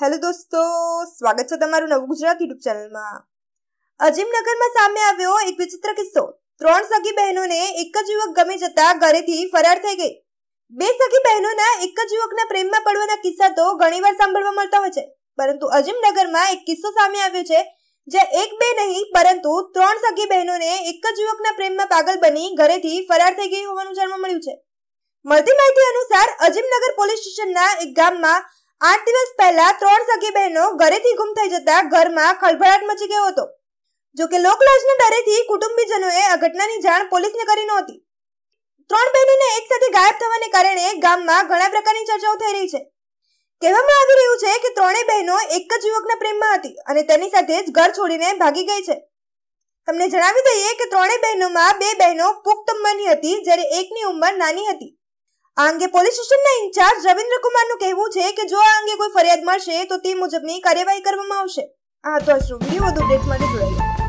hello દોસ્તો સ્વાગત છે તમારું નવું ગુજરાત યુટ્યુબ ચેનલમાં અજીમનગરમાં સામે આવ્યો એક વિચિત્ર કિસ્સો ત્રણ સગી બહેનોને એક જ યુવક ગમે જતા ઘરેથી ફરાર થઈ ગઈ બે સગી બહેનોના એક જ યુવકના પ્રેમમાં પડવાના કિસ્સા તો ઘણીવાર સાંભળવા મળતા હોય છે પરંતુ અજીમનગરમાં એક કિસ્સો સામે આવ્યો છે જ્યાં એક બે નહીં પરંતુ ત્રણ સગી બહેનોને એક જ યુવકના પ્રેમમાં પાગલ બની ઘરેથી ફરાર થઈ ગઈ હોવાનું જાણવા મળ્યું છે મળતી માહિતી અનુસાર અજીમનગર પોલીસ સ્ટેશનના એક ગામમાં આઠ દિવસ પહેલા ત્રણ સગી બહેનો ઘરેથી ગુમ થઈ જતા ઘરમાં ખળભળાટ મચી ગયો હતો જો કે લોકલાજના ડરેથી કુટુંબીજનોએ આ ઘટનાની જાણ પોલીસને કરી નહોતી ત્રણ બહેનોને એકસાથે ગાયબ થવાને કારણે ગામમાં ઘણા પ્રકારની ચર્ચાઓ થઈ રહી છે કહેવામાં આવી રહ્યું છે કે ત્રણેય બહેનો એક જ યુવકના પ્રેમમાં હતી અને તેની સાથે જ ઘર છોડીને ભાગી ગઈ છે તમને જણાવી દઈએ કે ત્રણેય બહેનોમાં બે બહેનો પુખ્તમ બની હતી જ્યારે એકની ઉંમર નાની હતી આ અંગે પોલીસ સ્ટેશનના ઇન્ચાર્જ રવિન્દ્ર કુમારનું કહેવું છે કે જો આ અંગે કોઈ ફરિયાદ મળશે તો તે મુજબની કાર્યવાહી કરવામાં આવશે આ તો શું વધુ અપડેટ માટે જોડાયેલા